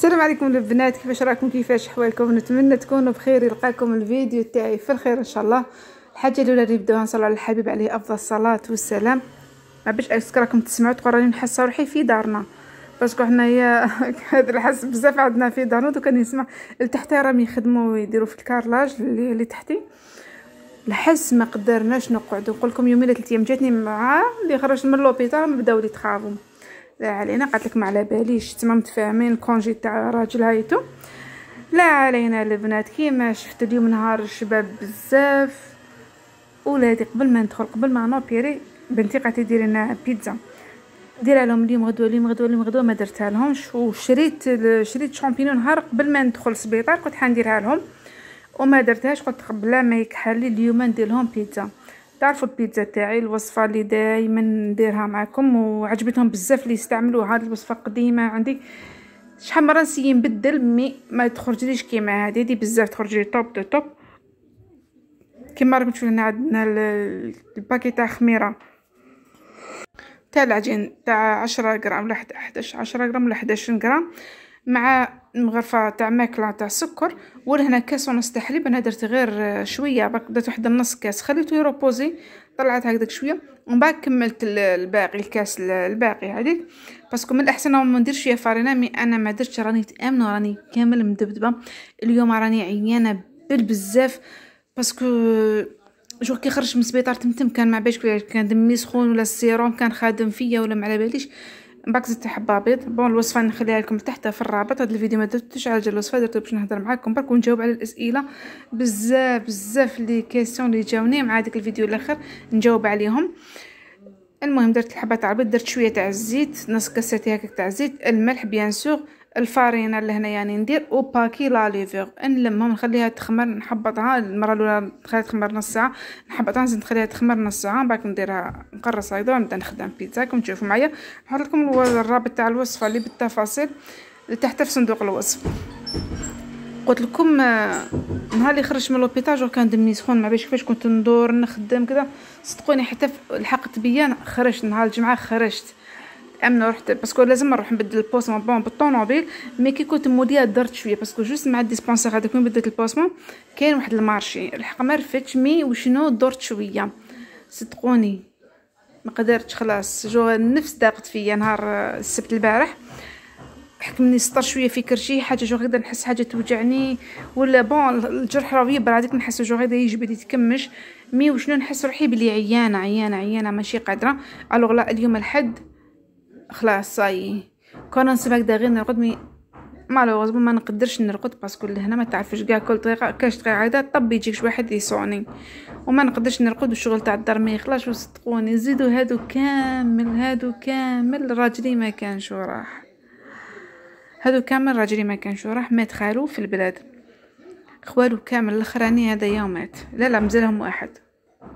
السلام عليكم البنات كيفاش راكم كيفاش حوالكم نتمنى تكونوا بخير يلقاكم الفيديو تاعي في الخير ان شاء الله الحاجه الاولى اللي نبداوها نصلي على الحبيب عليه افضل الصلاه والسلام ما باش اسك راكم تسمعوا تقول راني نحس روحي في دارنا باسكو حنايا هذا الحس بزاف عندنا في دارنا دوكا نسمع لتحت راهم يخدموا ويديروا في الكارلاج اللي, اللي تحتي الحس ما قدرناش نقعدوا نقول لكم يومين ثلاث ايام جاتني مع اللي خرجت من لوبيتال بداو لي تخافوا لا علينا قالت لك ما على باليش تما متفاهمين الكونجي تاع راجل هايتو لا علينا البنات كيما شفت اليوم نهار الشباب بزاف ولادي قبل ما ندخل قبل ما نوبيري بنتي قالت لي دير لنا بيتزا ديرها لهم اليوم غدوه اليوم غدوه اليوم غدوه ما درتها لهمش وشريت شريت شامبينيون نهار قبل ما ندخل السبيطار كنت حنديرها لهم وما درتهاش قلت قبل ما يكحل لي اليوم ندير لهم بيتزا تعرفوا البيتزا تاعي الوصفه اللي دايما نديرها معكم وعجبتهم بزاف اللي يستعملوها هذه الوصفه قديمه عندي شحال مره نسيي نبدل مي ما تخرجليش كيما هذه دي بزاف تخرج لي توب دو توب كيما راكم تشوفوا عندنا الباكي تاع خميره تاع العجين تاع 10 غرام ولا 11 10 غرام ولا 11 غرام مع مغرفة تاع ماكلة تاع سكر ولهنا كاس ونص تاع حليب انا درت غير شوية برك درت واحد النص كاس خليته يروبوزي طلعت هكذاك شوية ومن بعد كملت الباقي الكاس الباقي هذيك باسكو من الاحسن ما نديرش فيها فارينة مي انا ما درتش راني تامن راني كامل مدبدبه اليوم راني عيانه بالبزاف باسكو جو كي خرجت من السبيطار تمتم كان ما باليش كان دمي سخون ولا السيروم كان خادم فيا ولا ما على باليش باكز تاع حبابيض بون الوصفه نخليها لكم تحت في الرابط هذا الفيديو ما درتوش على جال الوصفه درتو باش نهضر معاكم برك ونجاوب على الاسئله بزاف بزاف لي كيسيون لي جاوني مع داك الفيديو الاخر نجاوب عليهم المهم درت تاع البيض درت شويه تاع الزيت نص كاسات هكاك تاع الزيت الملح بيان سور الفارينة اللي هنا يعني ندير اوباكي لا ليفيغ نلمهم نخليها تخمر نحبطها المره الاولى نخليها تخمر نص ساعه نحبطها نزيد نخليها تخمر نص ساعه من بعد نديرها نقرصها ايضا نبدا نخدم بيتزا كما تشوفوا معايا نحط لكم الرابط تاع الوصفه اللي بالتفاصيل تحت في صندوق الوصف قلت لكم آه، نهار اللي خرجت من لوبيتاج وكان دمي سخون ما بيش كيفاش كنت ندور نخدم كذا صدقوني حتى لحقت بيا خرجت نهار الجمعه خرجت امن رحت باسكو لازم نروح نبدل البوسمون بون بالطونوبيل مي كي كنت موديه درت شويه باسكو جوست مع الديسبونسير هذاك وين بدلت البوسمون كاين واحد المارشي الحق ما رفتش مي وشنو درت شويه صدقوني ما قدرتش خلاص جو النفس داقت فيا نهار السبت البارح حكمني سطر شويه في كرشي حاجه جو غير نحس حاجه توجعني ولا بون الجرح راه يبر هذيك نحس جو غدا يجبد يتكمش مي وشنو نحس روحي بلي عيانه عيانه عيانه ماشي قادره الوغ لا اليوم الحد خلاص صاي كون نسمعك دا غير نرقد مي مالوغوزمون ما نقدرش نرقد باسكو لهنا ما تعرفش كاع كل دقيقه كاش دقيقه عاده طب يجيك شي واحد يصوني وما نقدرش نرقد والشغل تاع الدار ما يخلاش وصدقوني زيدو هادو كامل هادو كامل راجلي ما كانش راح هادو كامل راجلي ما كانش راح مات خالو في البلاد خوالو كامل الاخراني هذا يوم مات لا لا مازالهم واحد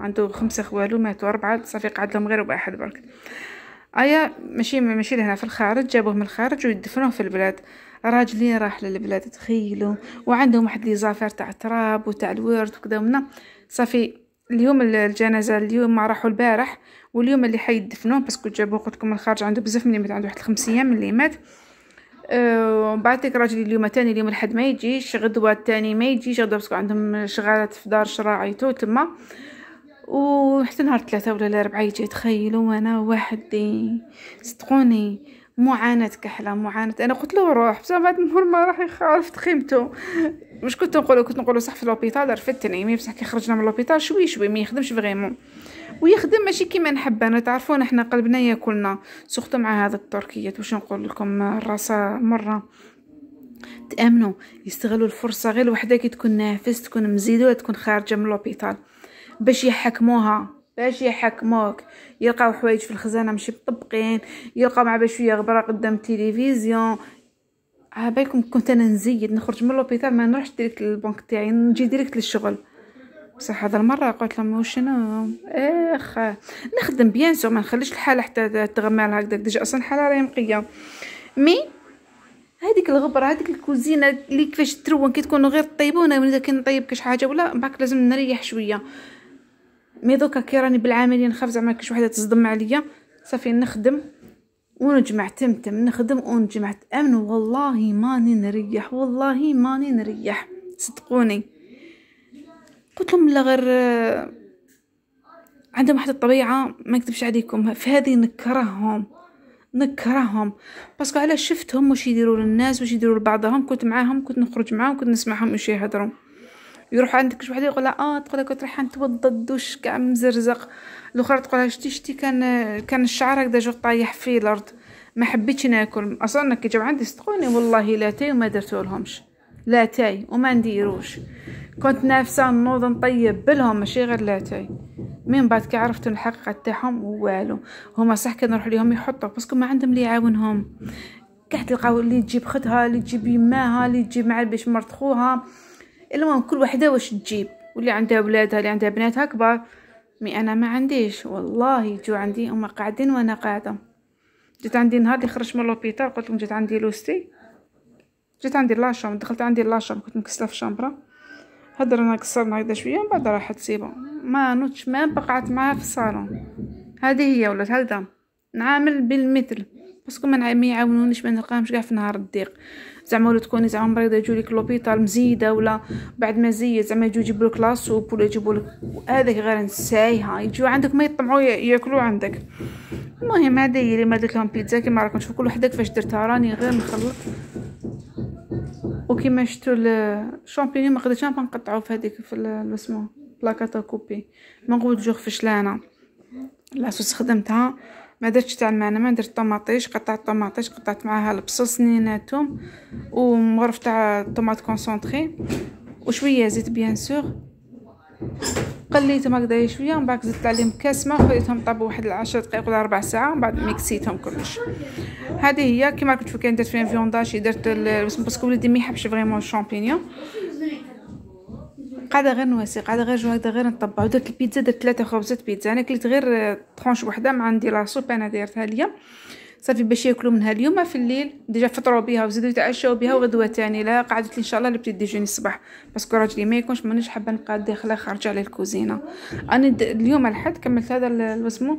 عنده خمسة خوالو ماتوا أربعة صافي قعد لهم غير واحد برك آيا ماشي ماشي لهنا في الخارج جابوه من الخارج ويدفنوه في البلاد راجلي راح للبلاد تخيلوا وعندهم واحد لي زافير تاع التراب وتاع الورد وكذا ومنا صافي اليوم الجنازة اليوم ما راحوا البارح واليوم اللي حيدفنوه باسكو جابوه قلتلكم من الخارج عنده بزاف من اللي مات عنده واحد الخمس ايام من اللي مات أه بعد راجلي اليوم تاني اليوم الحد ما يجيش غدوة تاني ما يجيش غدوة باسكو عندهم شغالات في دار شراعيتو تما وحتى نهار ثلاثة ولا ربعة يجي تخيلوا أنا واحد صدقوني معاناة كحلة معاناة أنا قلت له روح بصح بعد نهار ما راح عرفت تخيمته مش كنت نقوله كنت نقوله صح في الأوبيتال رفدت نعيمي بصح كي خرجنا من الأوبيتال شوي شوي ما يخدمش فريمون ويخدم ماشي كيما نحب انا تعرفون احنا قلبنا ياكلنا سخت مع هذا التركيات واش نقول لكم الراسة مره تامنوا يستغلوا الفرصه غير وحده كي تكون نافس تكون مزيدة تكون خارجه من لوبيتال باش يحكموها باش يحكموك يلقاو حوايج في الخزانه ماشي مطبقين يلقاو مع شويه غبره قدام التلفزيون عبالكم كنت انا نزيد نخرج من لوبيتال ما نروحش ديريكت للبنك تاعي نجي ديريكت للشغل بصح هذا المره قلت لهم واش انا اخ نخدم بيان سو ما نخليش الحاله حتى تغمى على ديجا اصلا الحاله راهي مقيه مي هذيك الغبره هذيك الكوزينه اللي كيفاش تروى كي تكونوا غير طيبونه ولا كي نطيب كاش حاجه ولا باك لازم نريح شويه مي دوكا كي راني بالعاملين نخاف زعما كاش وحده تصدم عليا صافي نخدم ونجمع تم تم نخدم ونجمع تامن والله ماني نريح والله ماني نريح صدقوني قلت لهم لا غير آه، عندهم واحد الطبيعه ما نكذبش عليكم في هذه نكرههم نكرههم باسكو على شفتهم واش يديروا للناس واش يديروا لبعضهم كنت معاهم كنت نخرج معاهم كنت نسمعهم واش يهضروا يروح عندك شي وحده لها اه تقول لك عند نتوضى الدوش كاع مزرزق الاخرى لها شتي شتي كان كان الشعر هكذا جو طايح في الارض ما حبيتش ناكل اصلا كي جاب عندي صدقوني والله لا تاي وما درتو لهمش لا تاي وما نديروش كنت نافسه نوض نطيب بلهم ماشي غير لا تاي من بعد كي عرفت الحقيقه تاعهم والو هما صح كي نروح ليهم يحطوا باسكو ما عندهم اللي يعاونهم كاع تلقاو اللي تجيب خدها اللي تجيب يماها اللي تجيب مع باش مرت خوها المهم كل وحده واش تجيب واللي عندها ولادها اللي عندها بناتها كبار مي انا ما عنديش والله جو عندي هما قاعدين وانا قاعده جيت عندي نهار اللي خرجت من لوبيتال قلت لهم جيت عندي لوستي جيت عندي لاشام دخلت عندي لاشام كنت مكسله في الشامبره هضرنا قصرنا هكذا شويه من بعد راحت سيبا ما نوتش ما بقعت معاها في الصالون هذه هي ولات هكذا نعامل بالمثل باسكو ما يعاونونيش ما نلقاهمش كاع في نهار الضيق زعما ولا تكوني زعما مريضه يجوا لك لوبيتال مزيده ولا بعد ما زيه زعما يجوا يجيبوا لك لاصوب ولا يجيبوا لك هذاك غير نسايها يجوا عندك ما يطمعوا ياكلوا عندك المهم هذا هي اللي درت لهم بيتزا كيما راكم تشوفوا كل وحده كيفاش درتها راني غير نخلط وكيما شفتوا الشامبيون ما قدرتش نقطعو في هذيك في الاسمو بلاكاتا كوبي ما نقول جوغ فشلانه لاصوص خدمتها ما درتش تاع المعلمه درت طماطيش قطعت طماطيش قطعت معاها البصل نيناتهم ومغرف تاع طوماط كونسونطري وشويه زيت بيان سور قليتهم هكذايا شويه من بعد زدت عليهم كاس ما خليتهم طابوا واحد 10 دقائق ولا ربع ساعه من بعد ميكسيتهم كلش هذه هي كيما كنت فكان درت فيها فيونداج درت باسكو ولدي ما يحبش فريمون الشامبينيون قاعده غير نواسي قاعده غير جو هكذا غير نطبع ودرت البيتزا درت ثلاثه خبزات بيتزا انا كلت غير طرونش آه، وحده مع عندي سوب انا دايرتها ليا صافي باش ياكلوا منها اليوم في الليل ديجا فطروا بها وزيدوا يتعشاو بها وغدوه تاني لا قعدت لي ان شاء الله لبتي ديجوني الصباح باسكو راجلي ما يكونش مانيش حابه نبقى داخله خارجه على الكوزينه انا اليوم الحد كملت هذا الوسمو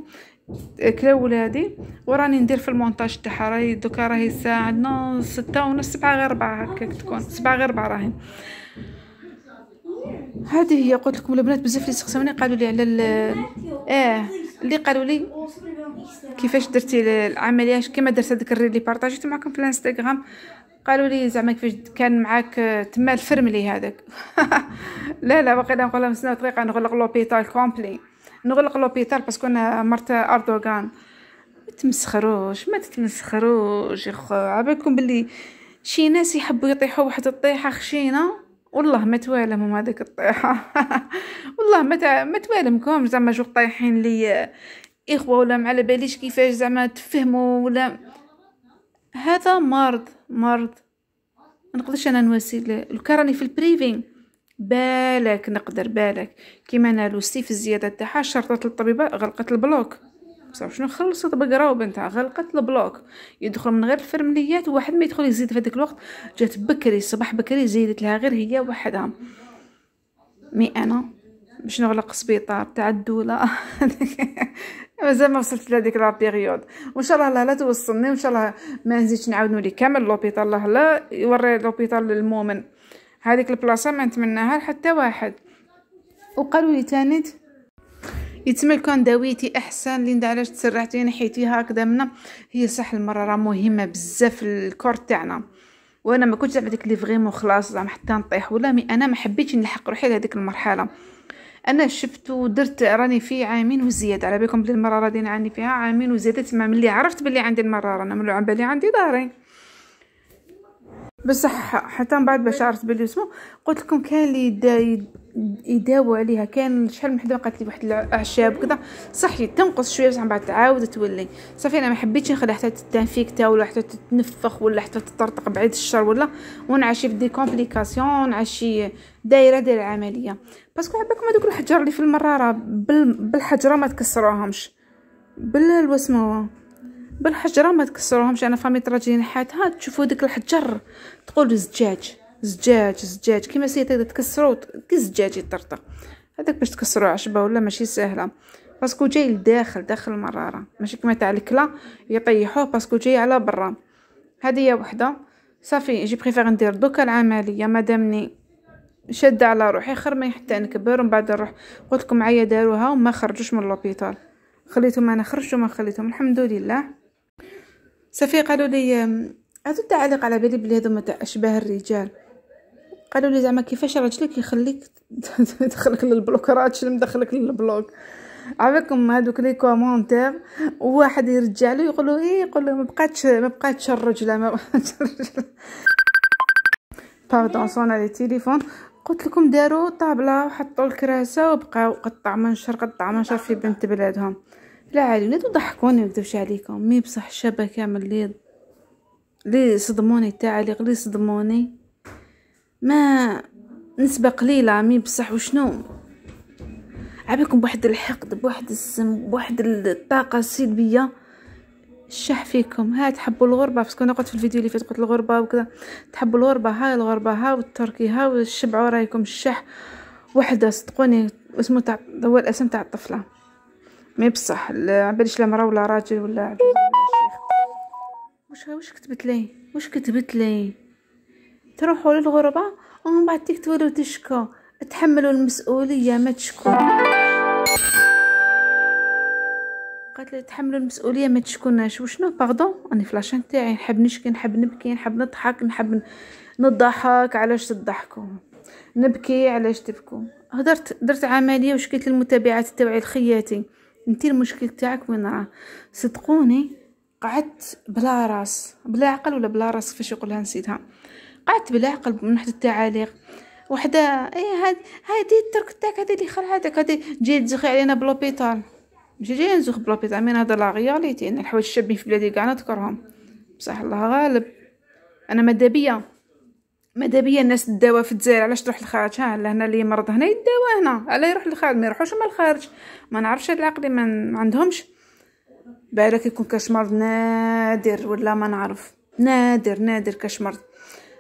كلا ولادي وراني ندير في المونتاج تاعها راهي دوكا راهي الساعه نص ستة ونص سبعة غير ربعة هكاك تكون سبعة غير ربعة راهي هذه هي قلت لكم البنات بزاف اللي استقسموني قالوا لي على اه اللي قالوا لي كيفاش درتي العمليه كما درت هذاك الري اللي بارطاجيت معكم في الانستغرام قالوا لي زعما كيفاش كان معاك آه، تما الفرملي هذاك لا لا باقي نقول لهم سنه طريقه نغلق لوبيتال كومبلي نغلق لوبيتال باسكو انا مرت اردوغان ما تمسخروش ما تتمسخروش يا خو عبالكم بلي شي ناس يحبوا يطيحوا واحد الطيحه خشينه والله ما توالمهم هذيك الطيحه والله ما ما توالمكم زعما جو طايحين لي اخوه ولا ما على باليش كيفاش زعما تفهموا ولا هذا مرض مرض ما نقدرش انا نواسي لو كان راني في البريفين بالك نقدر بالك كيما نالو لو السيف الزياده تاعها شرطت الطبيبه غلقت البلوك بصح شنو خلصت بقرا وبنتها غلقت البلوك يدخل من غير الفرمليات وواحد ما يدخل يزيد في هذاك الوقت جات بكري الصباح بكري زيدت لها غير هي وحدها مي انا باش نغلق سبيطار تاع الدوله مازال ما وصلت لهذيك لا بيريود وان شاء الله لا توصلني وان شاء الله ما نزيدش نعاود نولي كامل لوبيطال الله لا يوري لوبيطال للمؤمن هذيك البلاصه ما نتمناها حتى واحد وقالوا لي تانيت يتم كان داويتي احسن لين علاش تسرعتي نحيتي هكذا منا هي صح المره راه مهمه بزاف الكور تاعنا وانا ما كنتش زعما ديك لي فريمون خلاص زعما حتى نطيح ولا مي انا ما حبيتش نلحق روحي لهذيك المرحله انا شفت ودرت راني في عامين وزياد على بالكم بلي المراره اللي عندي فيها عامين وزيادة تما ملي عرفت بلي عندي المراره انا ملي على عندي ظهري بصح حتى من بعد باش عرفت بلي اسمه قلت لكم كان اللي يداو عليها كان شحال من حدا قالت لي واحد الاعشاب كذا صح تنقص شويه بصح من بعد تعاود تولي صافي انا ما حبيتش نخلي حتى تتنفيكتا ولا حتى تتنفخ ولا حتى تطرطق بعيد الشر ولا ونعشي في دي كومبليكاسيون نعشي دايره ديال العمليه باسكو عباكم هذوك الحجر اللي في المراره بالحجره ما تكسروهمش بالوسمه بالحجره ما تكسروهمش انا فامي تراجي نحاتها تشوفوا ديك الحجر تقول زجاج زجاج زجاج كيما سي تقدر تكسرو كي زجاج يطرطق هذاك باش تكسرو عشبه ولا ماشي ساهله باسكو جاي لداخل داخل المراره ماشي كيما تاع الكلا يطيحوه باسكو جاي على برا هذه هي وحده صافي جي بريفير ندير دوكا العمليه مادامني شاده على روحي خير ما حتى نكبر ومن بعد نروح قلت لكم عيا داروها وما خرجوش من لوبيتال خليتهم انا خرجت وما خليتهم الحمد لله صافي قالوا لي هذا التعليق على بالي بلي هذوما تاع اشباه الرجال قالوا لي زعما كيفاش راجلك يخليك يدخلك للبلوك راه اللي مدخلك للبلوك عافاكم هذوك لي كومونتير وواحد يرجع له يقول له ايه يقول له ما بقاتش ما بقاتش الرجله ما بقاتش الرجله باردون صون على التليفون قلت لكم داروا طابله وحطوا الكراسه وبقاو قطع منشر قطع منشر في بنت بلادهم لا عادي ولادو ضحكوني ما نكذبش عليكم مي بصح الشابة كامل لي لي صدموني التعليق لي صدموني ما نسبة قليلة مي بصح وشنو عبيكم بواحد الحقد بواحد السم بواحد الطاقة السلبية الشح فيكم ها تحبوا الغربة باسكو انا قلت في الفيديو اللي فات قلت الغربة وكذا تحبوا الغربة هاي الغربة ها والتركي ها والشبعوا رايكم الشح وحدة صدقوني اسمه تاع هو الاسم تاع الطفله مي بصح عباليش لا مرا ولا راجل ولا عبد واش واش كتبت لي واش كتبت لي تروحوا للغربه ومن أه، بعد تكتبوا تشكو تحملوا المسؤوليه ما تشكو قالت لي تحملوا المسؤوليه ما تشكوناش وشنو باردون انا في لاشين تاعي نحب نشكي نحب نبكي نحب نضحك نحب نضحك علاش تضحكوا نبكي علاش تبكوا هدرت درت عمليه وشكيت للمتابعات تاعي لخياتي انتي المشكل تاعك وين راه صدقوني قعدت بلا راس بلا عقل ولا بلا راس كيفاش يقولها نسيتها قعدت بلا عقل من حد التعاليق وحده اي هاد هادي الترك تاعك هادي اللي هذاك هادي جاي تزخي علينا بلوبيتال ماشي جاي نزخ بلوبيتال مي هذا لا رياليتي ان يعني الحوايج الشابين في بلادي كاع نذكرهم بصح الله غالب انا مادة بيا ماذا بيا الناس داوا في الجزائر علاش تروح للخارج ها لهنا اللي يمرض هنا يداوى هنا علاه يروح للخارج ما يروحوش هما الخارج ما نعرفش هاد العقلي ما عندهمش بالك يكون كاش مرض نادر ولا ما نعرف نادر نادر كاش مرض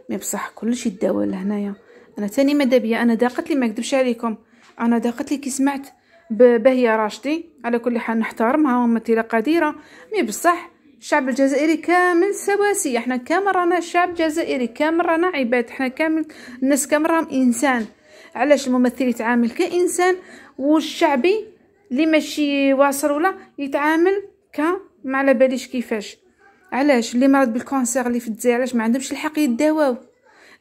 مي بصح كلشي يداوى لهنايا انا تاني ماذا بيا انا داقت لي ما نكذبش عليكم انا داقت لي كي سمعت باهيه راشدي على كل حال نحترمها وممثله قديره مي بصح الشعب الجزائري كامل سواسية احنا كامل رانا شعب جزائري كامل رانا عباد احنا كامل الناس كامل راهم انسان علاش الممثل يتعامل كانسان والشعبي اللي ماشي واصل ولا يتعامل ك ما على باليش كيفاش علاش اللي مرض بالكونسير اللي في الجزائر علاش ما عندهمش الحق يداواو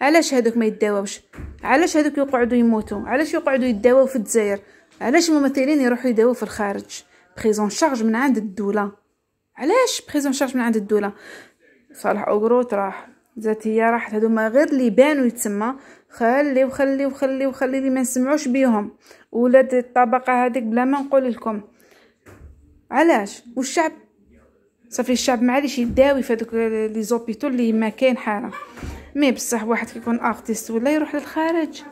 علاش هذوك ما يداواوش علاش هذوك يقعدوا يموتوا علاش يقعدوا يداواو في الجزائر علاش الممثلين يروحوا يداواو في الخارج بريزون شارج من عند الدوله علاش بريزون شارج من عند الدوله صالح اوغروت راح زات هي راحت هذوما غير اللي بانوا يتسمى خلي وخلي وخلي وخلي اللي ما نسمعوش بيهم ولاد الطبقه هذيك بلا ما نقول لكم علاش والشعب صافي الشعب معليش يداوي في هذوك لي زوبيتو اللي ما كاين حاله مي بصح واحد كيكون ارتيست ولا يروح للخارج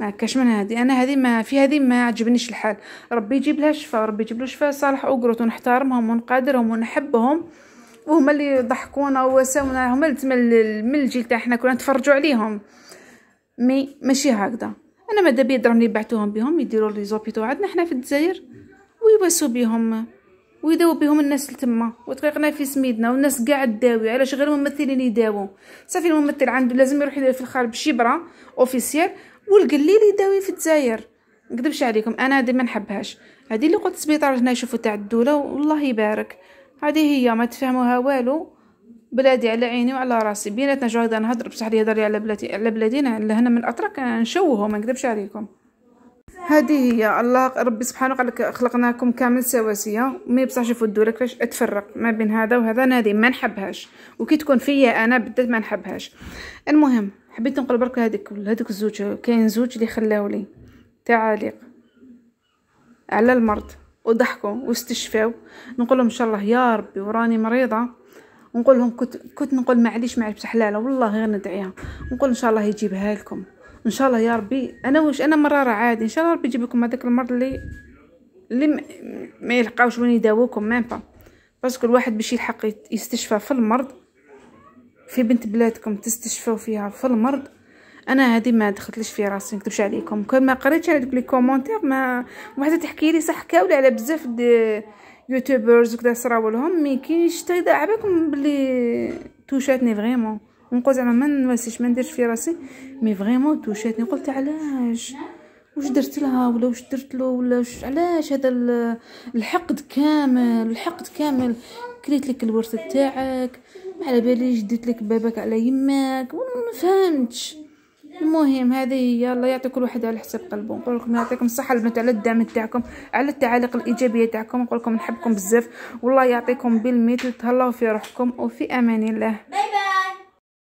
ما كاش من هذه انا هذه ما في هذه ما عجبنيش الحال ربي يجيب لها الشفاء ربي يجيب له شفاء صالح وقروت ونحترمهم ونقادرهم ونحبهم وهما اللي ضحكونا وساونا هما اللي من الجيل تاع حنا كنا نتفرجوا عليهم مي ماشي هكذا انا ما بيا درهم اللي بعتوهم بهم يديروا لي زوبيتو عندنا حنا في الجزائر ويباسوا بهم ويداو بهم الناس لتما وتقيقنا في سميدنا والناس كاع تداوي علاش غير الممثلين يداووا صافي الممثل عنده لازم يروح في الخارج بشبره اوفيسيال والقليل يداوي في الجزائر نكذبش عليكم انا هذه ما نحبهاش هذه اللي قلت السبيطار هنا يشوفوا تاع الدوله والله يبارك هذه هي ما تفهموها والو بلادي على عيني وعلى راسي بيناتنا جو هذا نهضر بصح لي هضر على بلادي على بلادينا لهنا من الاتراك نشوهو ما نكذبش عليكم هذه هي الله ربي سبحانه قال خلقناكم كامل سواسيه مي بصح شوفوا الدوله كيفاش تفرق ما بين هذا وهذا نادي ما نحبهاش وكي تكون فيا انا بدات ما نحبهاش المهم حبيت نقول برك هذيك هذوك الزوج كاين زوج اللي خلاو لي تعاليق على المرض وضحكوا واستشفاو نقول لهم ان شاء الله يا ربي وراني مريضه ونقول لهم كنت كنت نقول معليش مع البس حلاله والله غير ندعيها نقول ان شاء الله يجيبها لكم ان شاء الله يا ربي انا واش انا مرة راه عادي ان شاء الله ربي يجيب لكم هذاك المرض اللي اللي ما يلقاوش وين يداووكم ميم با باسكو الواحد باش يلحق يستشفى في المرض في بنت بلادكم تستشفوا فيها في المرض انا هذه ما دخلتليش في راسي نكتبش عليكم كل ما قريتش على دوك لي كومونتير ما وحده تحكي لي صح كاوله على بزاف دي يوتيوبرز وكذا صراو لهم مي كاينش تا اذا عباكم بلي توشاتني فريمون ونقول زعما ما نواسيش ما نديرش في راسي مي فريمون توشاتني قلت علاش واش درت لها ولا واش درت له ولا وش علاش هذا الحقد كامل الحقد كامل كليت لك الورثه تاعك على بالي جديت لك بابك على يماك وما فهمتش المهم هذه هي الله يعطي كل واحد على حساب قلبه نقول لكم يعطيكم الصحه البنات على الدعم تاعكم على التعاليق الايجابيه تاعكم نقول لكم نحبكم بزاف والله يعطيكم بالميت تهلاو في روحكم وفي امان الله